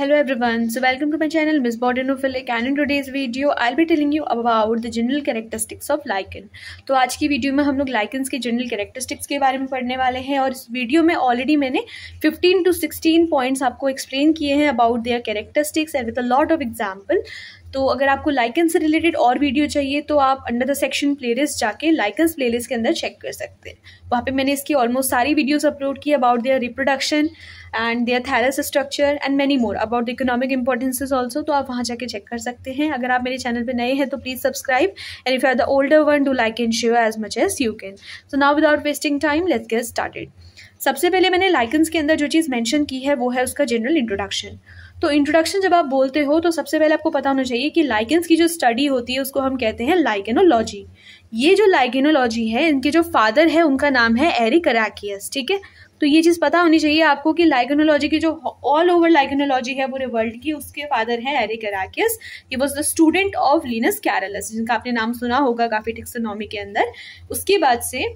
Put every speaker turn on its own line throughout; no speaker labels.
Hello everyone, so welcome to my channel Ms. Bodenophilic and in today's video I'll be telling you about the general characteristics of lichen. तो आज की video में हम लोग lichens के general characteristics के बारे में पढ़ने वाले हैं और इस वीडियो में already मैंने 15 to 16 points आपको explain किए हैं about their characteristics and with a lot of example. तो अगर आपको लाइकन से रिलेटेड और वीडियो चाहिए तो आप अंडर द सेक्शन प्लेलिस्ट जाके लाइकन्स प्लेलिस्ट के अंदर चेक कर सकते हैं वहाँ पे मैंने इसकी ऑलमोस्ट सारी वीडियोस अपलोड की about their reproduction and their thallus structure and many more about the economic importances also तो आप वहाँ जाके चेक कर सकते हैं अगर आप मेरे चैनल पर नए हैं तो please subscribe and if are the older one do like and share as much as you can so now without wasting time let's get started सबसे पहले मैंने लाइकन्स के अंदर जो चीज़ मैंशन की है वो है उसका जनरल इंट्रोडक्शन तो इंट्रोडक्शन जब आप बोलते हो तो सबसे पहले आपको पता होना चाहिए कि लाइकेंस की जो स्टडी होती है उसको हम कहते हैं लाइकेनोलॉजी ये जो लाइकेनोलॉजी है इनके जो फादर है उनका नाम है एरिक अराकियस ठीक है तो ये चीज़ पता होनी चाहिए आपको कि लाइकोनोलॉजी की जो ऑल ओवर लाइकोनोलॉजी है पूरे वर्ल्ड की उसके फादर हैं एरिक अराकियस ये was the student of Linnaeus Carolus जिनका आपने नाम सुना होगा काफ़ी टिक्सोनॉमी के अंदर उसके बाद से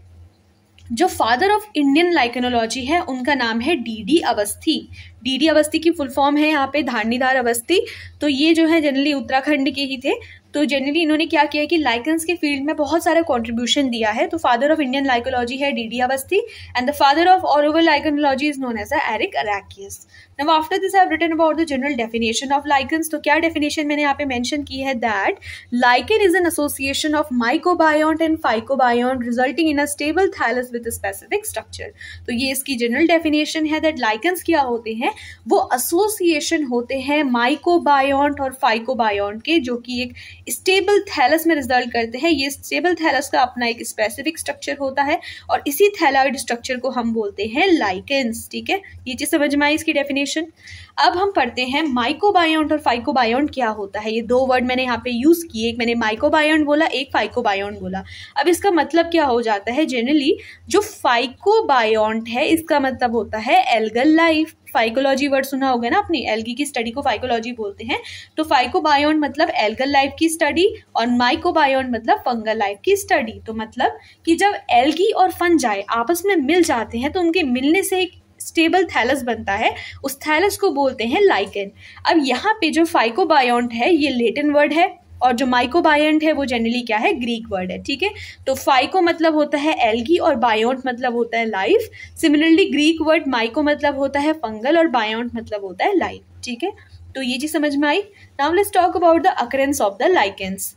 जो फादर ऑफ इंडियन लाइकोनोलॉजी है उनका नाम है D D Awasthi DD Awasthi की फुल फॉर्म है यहाँ पे धारणीदार अवस्थी तो ये जो है जनरली उत्तराखंड के ही थे तो जनरली इन्होंने क्या किया कि लाइकन्स के फील्ड में बहुत सारा कॉन्ट्रीब्यूशन दिया है तो फादर ऑफ इंडियन लाइकोलॉजी है DD Awasthi and the father of all over lichenology is known as a Erik अरेकियस now after this have written about the general definition of lichens तो क्या डेफिनेशन मैंने यहाँ पे मैंशन की है that lichen is an association of mycobiont and phycobiont resulting in a stable thallus with specific structure तो ये इसकी जनरल डेफिनेशन है दैट लाइकन्स क्या होते हैं वो एसोसिएशन होते हैं माइकोबायोंट और फाइकोबायोंट के जो कि एक स्टेबल थैलस में रिजल्ट करते हैं ये स्टेबल थैलस का अपना एक स्पेसिफिक स्ट्रक्चर होता है और इसी थैलाइड स्ट्रक्चर को हम बोलते हैं लाइकेंस ठीक है ये चीज़ समझ में आई इसकी डेफिनेशन अब हम पढ़ते हैं माइकोबायोंट और फाइकोबायोंट क्या होता है ये दो वर्ड मैंने यहाँ पे यूज़ किए एक मैंने माइकोबायोंट बोला एक फाइकोबायोंट बोला अब इसका मतलब क्या हो जाता है जनरली जो फाइकोबायोंट है इसका मतलब होता है एल्गल लाइफ फाइकोलॉजी वर्ड सुना होगा ना अपनी एल्गी की स्टडी को फाइकोलॉजी बोलते हैं तो फाइकोबायोन मतलब एल्गल लाइफ की स्टडी और माइकोबायोन मतलब फंगल लाइफ की स्टडी तो मतलब कि जब एल्गी और जाए आपस में मिल जाते हैं तो उनके मिलने से एक स्टेबल थैलस बनता है उस थैलस को बोलते हैं लाइकन अब यहाँ पे जो फाइकोबायोन्ट है ये लेटिन वर्ड है और जो माइकोबायंट है वो जनरली क्या है ग्रीक वर्ड है ठीक है तो फाइको मतलब होता है एल्गी और बायोट मतलब होता है life similarly Greek word myco मतलब होता है फंगल और बायोट मतलब होता है लाइफ ठीक है तो ये चीज समझ में आई now let's talk about the occurrence of the lichens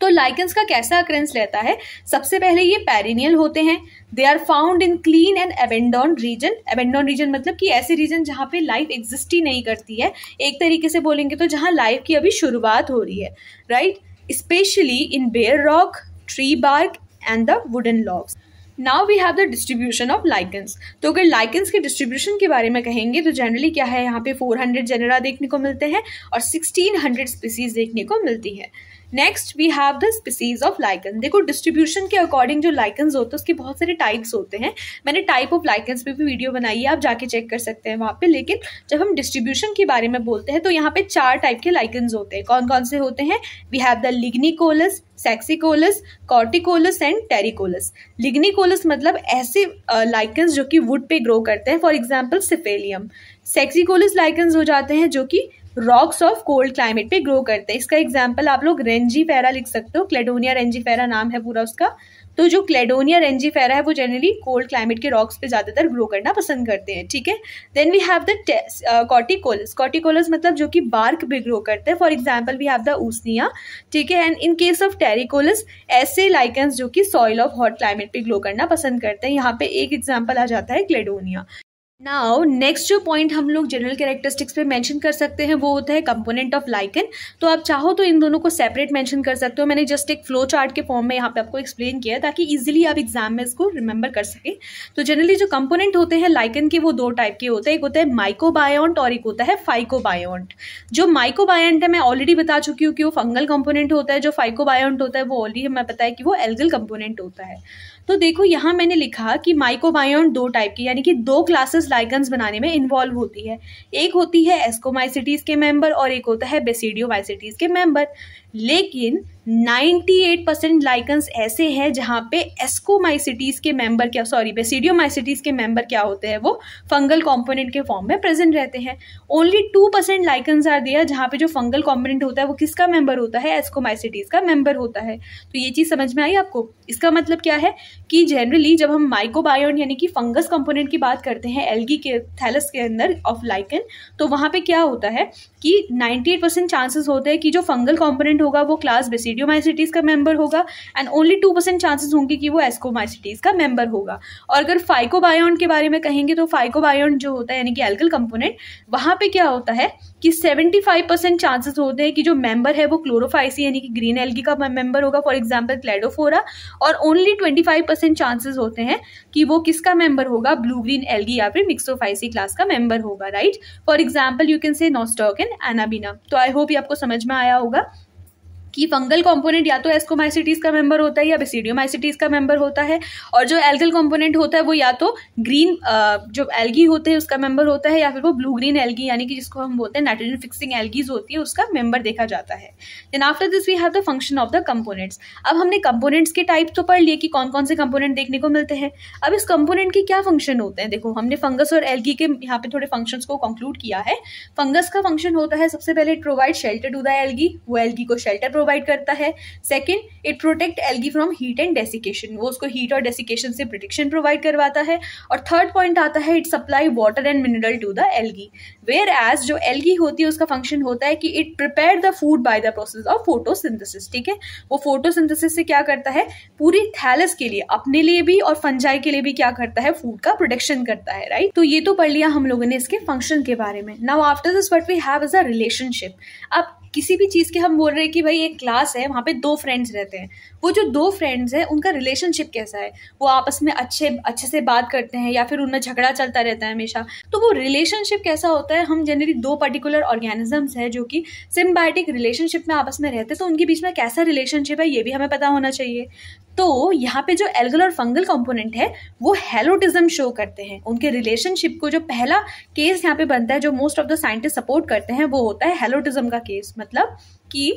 तो लाइकन्स का कैसा अक्रेंस रहता है सबसे पहले ये पेरिनियल होते हैं they are found in clean and abandoned region abandoned region मतलब कि ऐसे रीजन जहाँ पे लाइफ एग्जिस्ट ही नहीं करती है एक तरीके से बोलेंगे तो जहाँ लाइफ की अभी शुरुआत हो रही है right specially in bare rock tree bark and the wooden logs now we have the distribution of lichens तो अगर लाइकन्स के डिस्ट्रीब्यूशन के बारे में कहेंगे तो जनरली क्या है यहाँ पे 400 जेनरा देखने को मिलते हैं और 1600 स्पीसीज देखने को मिलती है next we have the species of lichen देखो डिस्ट्रीब्यूशन के अकॉर्डिंग जो लाइकन्स होते हैं उसके बहुत सारे टाइप्स होते हैं मैंने टाइप ऑफ लाइकन्स पे भी वीडियो बनाई है आप जाके चेक कर सकते हैं वहाँ पे लेकिन जब हम डिस्ट्रीब्यूशन के बारे में बोलते हैं तो यहाँ पे चार टाइप के लाइकन्स होते हैं कौन कौन से होते हैं we have the lignicolous saxicolous corticolous and terricolous lignicolous मतलब ऐसे लाइकन्स जो कि वुड पे ग्रो करते हैं फॉर एग्जाम्पल सिफेलियम सेक्सिकोलस लाइकन्स हो जाते हैं जो कि रॉक्स ऑफ कोल्ड क्लाइमेट पे ग्रो करते हैं इसका एग्जाम्पल आप लोग रेंजी फेरा लिख सकते हो क्लेडोनिया रेंजी फेरा नाम है पूरा उसका तो जो क्लेडोनिया रेंजी फेरा है वो जनरली कोल्ड क्लाइमेट के रॉक्स पे ज़्यादातर ग्रो करना पसंद करते हैं ठीक है then we have the corticolous corticolous मतलब जो कि बार्क पे ग्रो करते हैं for example we have the usnea ठीक है and in case of terricolous ऐसे लाइकन्स जो कि सॉइल ऑफ हॉट क्लाइमेट पे ग्रो करना पसंद करते हैं यहाँ पे एक एग्जाम्पल आ जाता है क्लेडोनिया नाउ नेक्स्ट जो पॉइंट हम लोग जनरल कैरेक्टरिस्टिक्स पे मेंशन कर सकते हैं वो होता है कंपोनेंट ऑफ लाइकन तो आप चाहो तो इन दोनों को सेपरेट मेंशन कर सकते हो मैंने जस्ट एक फ्लो चार्ट के फॉर्म में यहाँ पे आपको एक्सप्लेन किया है ताकि इजीली आप एग्जाम में इसको रिमेंबर कर सकें तो जनरली जो कंपोनेंट होते हैं लाइकन के वो दो टाइप के होते हैं एक होता है माइकोबायोंट और एक होता है फाइकोबायोंट जो माइकोबायोंट है मैं ऑलरेडी बता चुकी हूँ कि वो फंगल कंपोनेंट होता है जो फाइकोबायोंट होता है वो ऑलरेडी हमें पता है कि वो एल्गल कंपोनेंट होता है तो देखो यहाँ मैंने लिखा कि माइकोबायोन दो टाइप की यानी कि दो क्लासेस लाइगन्स बनाने में इन्वॉल्व होती है एक होती है एस्कोमाइसिटीज़ के मेंबर और एक होता है बेसिडियोमाइसिटीज़ के मेंबर लेकिन 98 परसेंट लाइकन्स ऐसे हैं जहाँ पे एस्कोमाइसिटीज़ के मेंबर क्या सॉरी बेसिडियोमाइसिटीज़ के मेंबर क्या होते हैं वो फंगल कॉम्पोनेंट के फॉर्म में प्रेजेंट रहते हैं only two percent lichens are दिया जहाँ पे जो फंगल कॉम्पोनेंट होता है वो किसका मेंबर होता है एस्कोमाइसिटीज़ का मेंबर होता है तो ये चीज़ समझ में आई आपको इसका मतलब क्या है कि जनरली जब हम माइकोबायोन यानी कि फंगस कंपोनेंट की बात करते हैं एल्गी के थैलस के अंदर ऑफ लाइकन तो वहाँ पे क्या होता है कि 98 परसेंट चांसेस होते हैं कि जो फंगल कंपोनेंट होगा वो क्लास बेसिडियोमाइसिटीज़ का मेंबर होगा and only two percent chances होंगे कि वो एस्कोमाइसिटीज़ का मेंबर होगा और अगर फाइकोबायोन के बारे में कहेंगे तो फाइकोबायोन जो होता है यानी कि एल्कल कंपोनेंट वहाँ पर क्या होता है कि 75 परसेंट चांसेस होते हैं कि जो मेंबर है वो क्लोरोफाइसी यानी कि ग्रीन एल्गी का मेंबर होगा फॉर एग्जांपल क्लेडोफोरा और ओनली 25 परसेंट चांसेस होते हैं कि वो किसका मेंबर होगा ब्लू ग्रीन एल्गी या फिर मिक्सोफाइसी क्लास का मेंबर होगा right for example you can say nostoc and anabaena तो आई होप ये आपको समझ में आया होगा कि फंगल कॉम्पोनेंट या तो एस्कोमाइसिटीज़ का मेंबर होता है या बेसिडियोमाइसिटीज़ का मेंबर होता है और जो एल्गल कॉम्पोनेंट होता है वो या तो ग्रीन जो एल्गी होते हैं उसका मेंबर होता है या फिर वो ब्लू ग्रीन एल्गी यानी कि जिसको हम बोलते हैं नाइट्रोजन फिक्सिंग एल्गीज होती है उसका मेंबर देखा जाता है then after this we have the function of the components अब हमने कंपोनेंट्स के टाइप तो पढ़ लिए कि कौन कौन से कंपोनेंट देखने को मिलते हैं अब इस कंपोनेंट के क्या फंक्शन होते हैं देखो हमने फंगस और एल्गी के यहाँ पे थोड़े फंक्शंस को कंक्लूड किया है फंगस का फंक्शन होता है सबसे पहले it provide shelter to the algae वो एल्गी को शेल्टर प्रोवाइड प्रोवाइड करता है second it protect algae from heat and desiccation वो उसको हीट और डेसिकेशन से प्रोटेक्शन प्रोवाइड करवाता है और थर्ड पॉइंट आता है it supply water and mineral to the algae where as जो एल्गी होती है उसका फंक्शन होता है कि it prepare the food by the process of photosynthesis ठीक है वो फोटोसिंथेसिस से क्या करता है पूरी थैलस के लिए अपने लिए भी और फंजाई के लिए भी क्या करता है फूड का प्रोटेक्शन करता है राइट तो ये तो पढ़ लिया हम लोगों ने इसके फंक्शन के बारे में now after this what we have is a relationship अब किसी भी चीज़ के हम बोल रहे हैं कि भाई एक क्लास है वहाँ पे दो फ्रेंड्स रहते हैं वो जो दो फ्रेंड्स हैं उनका रिलेशनशिप कैसा है वो आपस में अच्छे अच्छे से बात करते हैं या फिर उनमें झगड़ा चलता रहता है हमेशा तो वो रिलेशनशिप कैसा होता है हम जनरली दो पर्टिकुलर ऑर्गेनिजम्स हैं जो कि सिम्बायोटिक रिलेशनशिप में आपस में रहते हैं तो उनके बीच में कैसा रिलेशनशिप है ये भी हमें पता होना चाहिए तो यहाँ पे जो एल्गल और फंगल कंपोनेंट है वो हेलोटिज्म शो करते हैं उनके रिलेशनशिप को जो पहला केस यहाँ पे बनता है जो most of the scientist support करते हैं वो होता है हेलोटिज्म का केस मतलब कि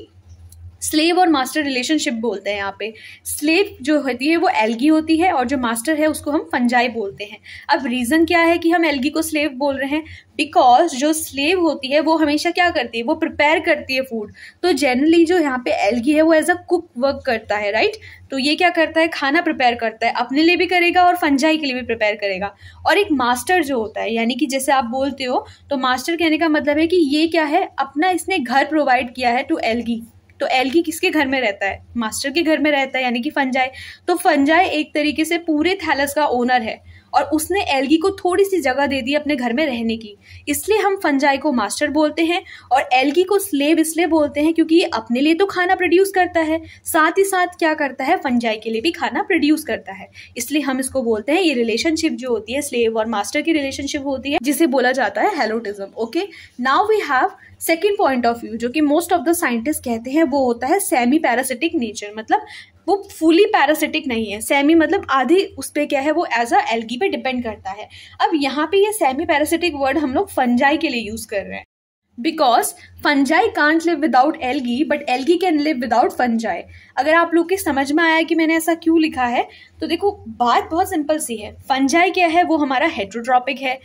स्लेव और मास्टर रिलेशनशिप बोलते हैं यहाँ पे स्लेव जो होती है वो एल्गी होती है और जो मास्टर है उसको हम फंजाई बोलते हैं अब रीज़न क्या है कि हम एल्गी को स्लेव बोल रहे हैं बिकॉज जो स्लेव होती है वो हमेशा क्या करती है वो प्रिपेयर करती है फूड तो जनरली जो यहाँ पे एल्गी है वो एज अ कुक वर्क करता है राइट तो ये क्या करता है खाना प्रिपेयर करता है अपने लिए भी करेगा और फंजाई के लिए भी प्रिपेयर करेगा और एक मास्टर जो होता है यानी कि जैसे आप बोलते हो तो मास्टर कहने का मतलब है कि ये क्या है अपना इसने घर प्रोवाइड किया है टू एल्गी तो एल्गी किसके घर में रहता है मास्टर के घर में रहता है यानी कि फंजाई तो फंजाई एक तरीके से पूरे थैलस का ओनर है और उसने एल्गी को थोड़ी सी जगह दे दी अपने घर में रहने की इसलिए हम फंजाई को मास्टर बोलते हैं और एल्गी को स्लेब इसलिए बोलते हैं क्योंकि ये अपने लिए तो खाना प्रोड्यूस करता है साथ ही साथ क्या करता है फंजाई के लिए भी खाना प्रोड्यूस करता है इसलिए हम इसको बोलते हैं ये रिलेशनशिप जो होती है स्लेब और मास्टर की रिलेशनशिप होती है जिसे बोला जाता है helotism okay now we have second point of view जो कि मोस्ट ऑफ द साइंटिस्ट कहते हैं वो होता है सेमी पैरासिटिक नेचर मतलब वो फुली पैरासिटिक नहीं है सेमी मतलब आधी उस पर क्या है वो एज अ एल्गी पे डिपेंड करता है अब यहाँ पे ये सेमी पैरासिटिक वर्ड हम लोग फंजाई के लिए यूज कर रहे हैं because fungi can't live without algae but algae can live without fungi अगर आप लोग के समझ में आया कि मैंने ऐसा क्यों लिखा है तो देखो बात बहुत सिंपल सी है फंजाई क्या है वो हमारा हेट्रोट्रॉपिक है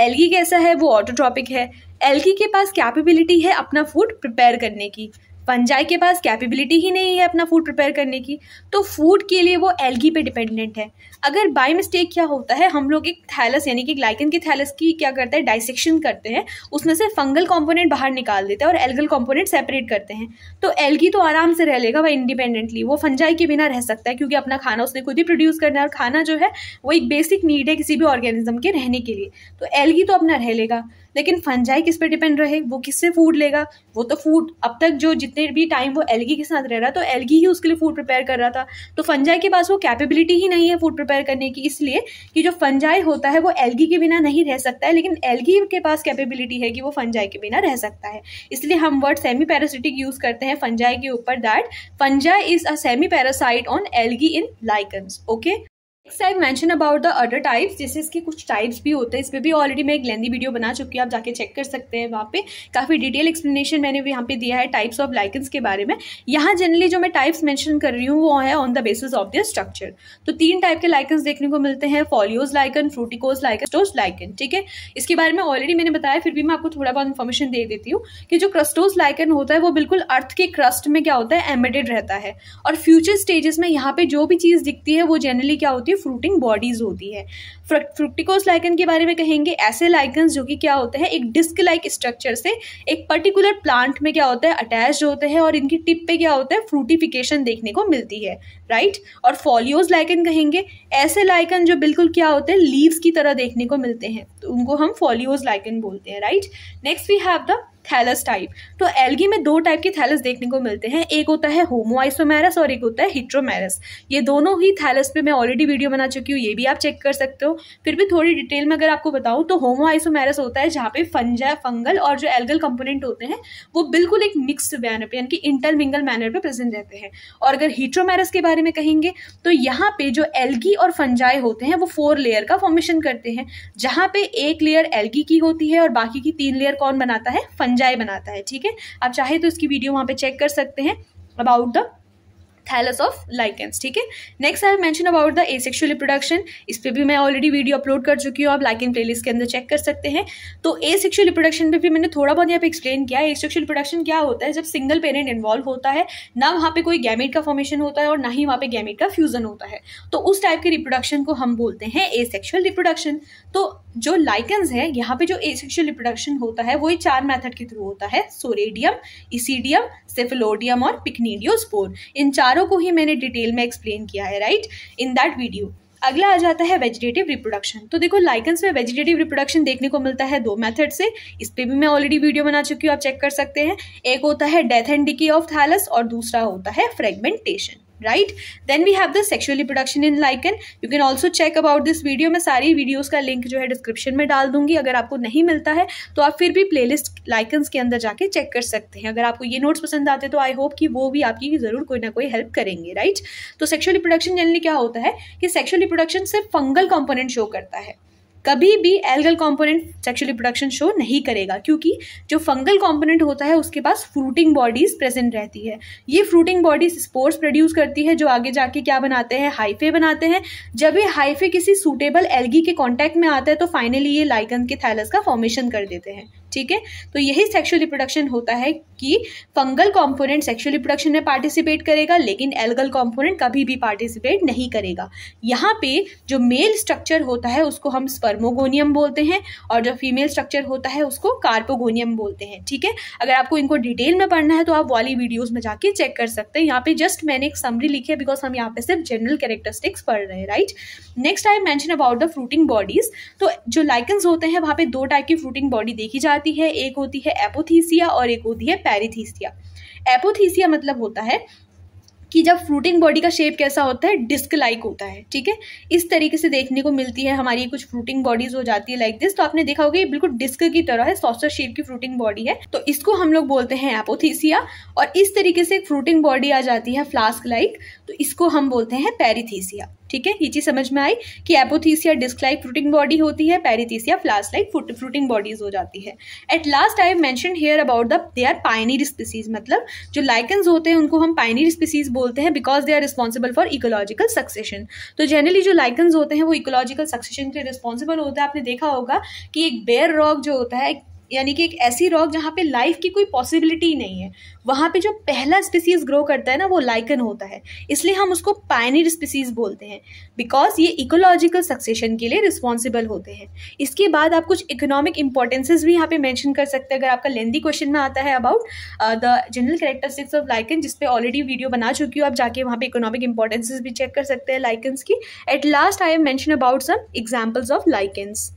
एलगी कैसा है वो ऑटोट्रॉपिक है एलगी के पास कैपेबिलिटी है अपना फूड प्रिपेयर करने की फंजाई के पास कैपेबिलिटी ही नहीं है अपना फूड प्रिपेयर करने की तो फूड के लिए वो एल्गी पे डिपेंडेंट है अगर बाई मिस्टेक क्या होता है हम लोग एक थैलस यानी कि ग्लाइकन के थैलस की क्या करते हैं डाइसेक्शन करते हैं उसमें से फंगल कॉम्पोनेंट बाहर निकाल देते हैं और एल्गल कॉम्पोनेंट सेपरेट करते हैं तो एल्गी तो आराम से रह लेगा वह इंडिपेंडेंटली वो फंजाई के बिना रह सकता है क्योंकि अपना खाना उसने खुद ही प्रोड्यूस करना है और खाना जो है वो एक बेसिक नीड है किसी भी ऑर्गेनिज्म के रहने के लिए तो एल्गी तो अपना रह लेगा लेकिन फंजाई किस पर डिपेंड रहे वो किससे फूड लेगा वो तो फूड अब तक जो जितने भी टाइम वो एल्गी के साथ रह रहा तो एल्गी ही उसके लिए फूड प्रिपेयर कर रहा था तो फंजाई के पास वो कैपेबिलिटी ही नहीं है फूड प्रिपेयर प्रिपेयर करने की इसलिए कि जो फंजाई होता है वो एल्गी के बिना नहीं रह सकता है लेकिन एल्गी के पास कैपेबिलिटी है कि वो फंजाई के बिना रह सकता है इसलिए हम वर्ड सेमी पैरासिटिक यूज़ करते हैं फंजाई के ऊपर that fungi is a semi parasite on algae in lichens okay next I mention about the other types जैसे इसके कुछ टाइप्स भी होते हैं इस पर भी ऑलरेडी मैं एक लेंदी वीडियो बना चुकी हूँ आप जाके चेक कर सकते हैं वहाँ पे काफ़ी डिटेल एक्सप्लेनेशन मैंने यहाँ पे दिया है टाइप्स ऑफ लाइकन्स के बारे में यहाँ जनरली जो मैं टाइप्स मैंशन कर रही हूँ वो है on the basis of their structure तो तीन टाइप के लाइकन्स देखने को मिलते हैं foliose lichen fruticose lichen crustose lichen ठीक है इसके बारे में ऑलरेडी मैंने बताया फिर भी मैं आपको थोड़ा बहुत इन्फॉर्मेशन दे देती हूँ कि जो क्रस्टोज लाइकन होता है वो बिल्कुल अर्थ के क्रस्ट में क्या होता है एम्बेडेड रहता है और फ्यूचर स्टेजेस में यहाँ पे जो भी चीज़ दिखती है वो जनरली क्या होती है फ्रूटिंग बॉडीज होती है फ्रुक्टिकोस लाइकन के बारे में कहेंगे ऐसे लाइकन जो कि क्या होते हैं एक डिस्क लाइक स्ट्रक्चर से एक पर्टिकुलर प्लांट में क्या होता है अटैच होते हैं और इनकी टिप पे क्या होता है फ्रूटिफिकेशन देखने को मिलती है राइट और फॉलियोज लाइकन कहेंगे ऐसे लाइकन जो बिल्कुल क्या होते हैं लीव्स की तरह देखने को मिलते हैं तो उनको हम फॉलियोज लाइकन बोलते हैं right next we have the thallus type तो एल्गी में दो टाइप के थैलस देखने को मिलते हैं एक होता है होमोआइसोमैरस और एक होता है हिट्रोमैरस ये दोनों ही थैलस पे मैं ऑलरेडी वीडियो बना चुकी हूँ ये भी आप चेक कर सकते हो फिर भी थोड़ी डिटेल में अगर आपको बताऊँ तो होमोआइसोमैरस होता है जहाँ पे फंजा फंगल और जो एल्गल कंपोनेंट होते हैं वो बिल्कुल एक मिक्सड मैनर पर यानी कि इंटरमिंगल मैनर पर प्रेजेंट रहते हैं और अगर हिट्रोमैरस के बारे में कहेंगे तो यहाँ पे जो एल्गी और फंजाई होते हैं वो फोर लेयर का फॉर्मेशन करते हैं जहाँ पे एक लेयर एल्गी की होती है और बाकी की तीन लेयर कौन बनाता है फंजा फंजाई बनाता है ठीक है आप चाहे तो इसकी वीडियो वहाँ पर चेक कर सकते हैं about the thallus of lichens ठीक है next I mention about the asexual reproduction इस पर भी मैं ऑलरेडी वीडियो अपलोड कर चुकी हूँ आप प्ले लिस्ट के अंदर चेक कर सकते हैं तो ए सेक्शुअल रिप्रोडक्शन पर भी मैंने थोड़ा बहुत यहाँ पे एक्सप्लेन किया ए सेक्शुअल रिप्रोडक्शन क्या होता है जब सिंगल पेरेंट इन्वॉल्व होता है ना वहाँ पे कोई गैमिट का फॉर्मेशन होता है और ना ही वहाँ पे गैमिट का फ्यूजन होता है तो उस टाइप के रिप्रोडक्शन को हम बोलते हैं ए सेक्शुअल रिप्रोडक्शन तो जो लाइकन्स है यहाँ पे जो एसेक्शुअल रिप्रोडक्शन होता है वो ये चार मेथड के थ्रू होता है सोरेडियम इसीडियम सेफिलोडियम और पिकनीडियोस्पोर इन चारों को ही मैंने डिटेल में एक्सप्लेन किया है राइट इन दैट वीडियो अगला आ जाता है वेजिटेटिव रिप्रोडक्शन तो देखो लाइकन्स में वेजिटेटिव रिप्रोडक्शन देखने को मिलता है दो मेथड से इस पर भी मैं ऑलरेडी वीडियो बना चुकी हूँ आप चेक कर सकते हैं एक होता है death and decay of thallus और दूसरा होता है fragmentation right then we have the sexual reproduction in lichen you can also check about this video मैं सारी वीडियोज का लिंक जो है डिस्क्रिप्शन में डाल दूंगी अगर आपको नहीं मिलता है तो आप फिर भी प्ले लिस्ट लाइकन्स के अंदर जाके चेक कर सकते हैं अगर आपको ये नोट्स पसंद आते हैं तो आई होप कि वो भी आपकी ज़रूर कोई ना कोई हेल्प करेंगे राइट right? तो सेक्शुअल रिप्रोडक्शन जनरली क्या होता है कि सेक्शुअल रिप्रोडक्शन सिर्फ फंगल कॉम्पोनेंट शो करता है कभी भी algal component sexual reproduction show नहीं करेगा क्योंकि जो फंगल कंपोनेंट होता है उसके पास फ्रूटिंग बॉडीज प्रेजेंट रहती है ये फ्रूटिंग बॉडीज स्पोर्ट्स प्रोड्यूस करती है जो आगे जाके क्या बनाते हैं हाइफे बनाते हैं जब ये हाइफे किसी सूटेबल एल्गी के कॉन्टैक्ट में आता है तो फाइनली ये लाइकन के थैलस का फॉर्मेशन कर देते हैं ठीक है तो यही सेक्शुअल रिप्रोडक्शन होता है कि फंगल कंपोनेंट सेक्शुअल रिप्रोडक्शन में पार्टिसिपेट करेगा लेकिन एल्गल कंपोनेंट कभी भी पार्टिसिपेट नहीं करेगा यहाँ पे जो मेल स्ट्रक्चर होता है उसको हम स्पर्मोगोनियम बोलते हैं और जो फीमेल स्ट्रक्चर होता है उसको कार्पोगोनियम बोलते हैं ठीक है अगर आपको इनको डिटेल में पढ़ना है तो आप वाली वीडियोज़ में जाके चेक कर सकते हैं यहाँ पे जस्ट मैंने एक समरी लिखी है बिकॉज हम यहाँ पे सिर्फ जनरल कैरेक्टरिस्टिक्स पढ़ रहे हैं right next I mention about the fruiting bodies तो जो लाइकन्स होते हैं वहाँ पे दो टाइप की फ्रूटिंग बॉडी देखी जाती जाती है एक होती है एपोथीसिया और एक होती है पैरिथीसिया एपोथीसिया मतलब होता है कि जब फ्रूटिंग बॉडी का शेप कैसा होता है डिस्क लाइक होता है ठीक है इस तरीके से देखने को मिलती है हमारी कुछ फ्रूटिंग बॉडीज हो जाती है लाइक दिस तो आपने देखा होगा ये बिल्कुल डिस्क की तरह है सॉफ्टर शेप की फ्रूटिंग बॉडी है तो इसको हम लोग बोलते हैं एपोथीसिया और इस तरीके से एक फ्रूटिंग बॉडी आ जाती है फ्लास्क लाइक -like, तो इसको हम बोलते हैं पैरिथीसिया ठीक है ये चीज़ समझ में आई कि apothecia disc like fruiting body होती है पैरिथीसिया फ्लास लाइक फ्रूटिंग बॉडीज हो जाती है at last I mention here about the they are pioneer species मतलब जो लाइकन्स होते हैं उनको हम पाइनीर स्पीसीज बोलते हैं because they are responsible for ecological succession तो जनरली जो लाइकन्स होते हैं वो इकोलॉजिकल सक्सेशन के रिस्पॉन्सिबल होता है आपने देखा होगा कि एक बेयर रॉक जो होता है यानी कि एक ऐसी रॉक जहाँ पे लाइफ की कोई पॉसिबिलिटी नहीं है वहाँ पे जो पहला स्पीसीज ग्रो करता है ना वो लाइकन होता है इसलिए हम उसको पायनियर स्पीसीज बोलते हैं बिकॉज ये इकोलॉजिकल सक्सेशन के लिए रिस्पॉन्सिबल होते हैं इसके बाद आप कुछ इकोनॉमिक इंपॉर्टेंसेज भी यहाँ पे मैंशन कर सकते हैं अगर आपका लेंदी क्वेश्चन में आता है about the general characteristics of lichen जिसपे ऑलरेडी वीडियो बना चुकी हूँ आप जाके वहाँ पे इकोनॉमिक इंपॉर्टेंसेज भी चेक कर सकते हैं लाइकन्स की at last I am mention about some examples of lichens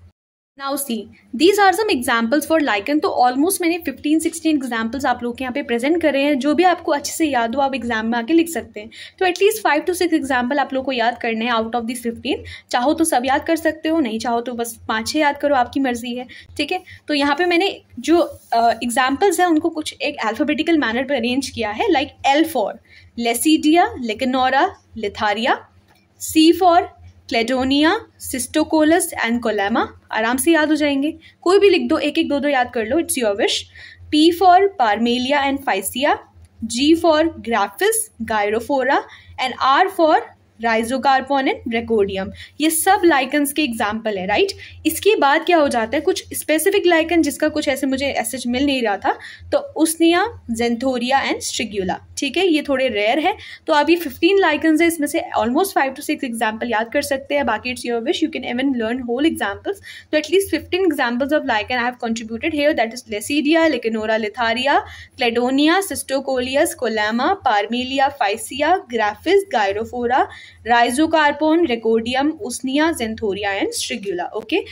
now see these are some examples for lichen तो ऑलमोस्ट मैंने 15 16 एग्जाम्पल्स आप लोग के यहाँ पे प्रेजेंट कर रहे हैं जो भी आपको अच्छे से याद हो आप एग्जाम में आके लिख सकते हैं तो at least five to six example आप लोग को याद करने हैं आउट ऑफ दिस 15 चाहो तो सब याद कर सकते हो नहीं चाहो तो बस पाँच छः याद करो आपकी मर्जी है ठीक है तो यहाँ पर मैंने जो एग्जाम्पल्स uh, हैं उनको कुछ एक एल्फोबेटिकल मैनर पर अरेंज किया है like L for Lecidea Lecanora Letharia C for Cladonia Cystocoleus and Collema आराम से याद हो जाएंगे कोई भी लिख दो एक एक दो दो याद कर लो it's your wish P for Parmelia and Physcia G for Graphis Gyrophora and R for Rhizocarpon and Racodium ये सब लाइकन्स के एग्जाम्पल है राइट इसके बाद क्या हो जाता है कुछ स्पेसिफिक लाइकन जिसका कुछ ऐसे मुझे एसेज मिल नहीं रहा था तो उसनिया जेंथोरिया एंड स्ट्रिग्यूला ठीक है ये थोड़े रेयर है तो अभी फिफ्टीन लाइकन्स है इसमें से almost five to six example याद कर सकते हैं बाकी it's your wish you can even learn whole examples तो at least fifteen examples of lichen I have contributed here that is Lecidea Lecanora Letharia Cladonia Cystocoleus Collema Parmelia Physcia Graphis Gyrophora Rhizocarpon Racodium Usnea Xanthoria and Strigula okay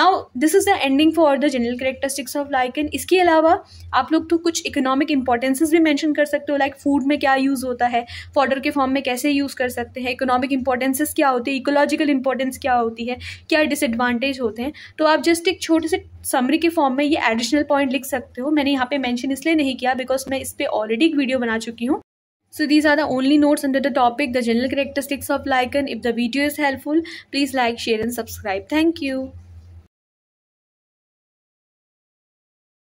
now this is the ending for the general characteristics of lichen इसके अलावा आप लोग तो कुछ economic इंपॉर्टेंसेज भी mention कर सकते हो लाइक like फूड में क्या यूज़ होता है फॉडर के फॉर्म में कैसे यूज़ कर सकते हैं इकोनॉमिक इंपॉर्टेंसेस क्या होती है इकोलॉजिकल इंपॉर्टेंस क्या होती है क्या डिसएडवांटेज होते हैं तो आप जस्ट एक छोटे से समरी के फॉर्म में ये एडिशनल पॉइंट लिख सकते हो मैंने यहाँ पे मैंशन इसलिए नहीं किया बिकॉज मैं इस पर ऑलरेडी एक वीडियो बना चुकी हूँ so these are the only notes under the topic the general characteristics of lichen if the video is helpful please like share and subscribe thank you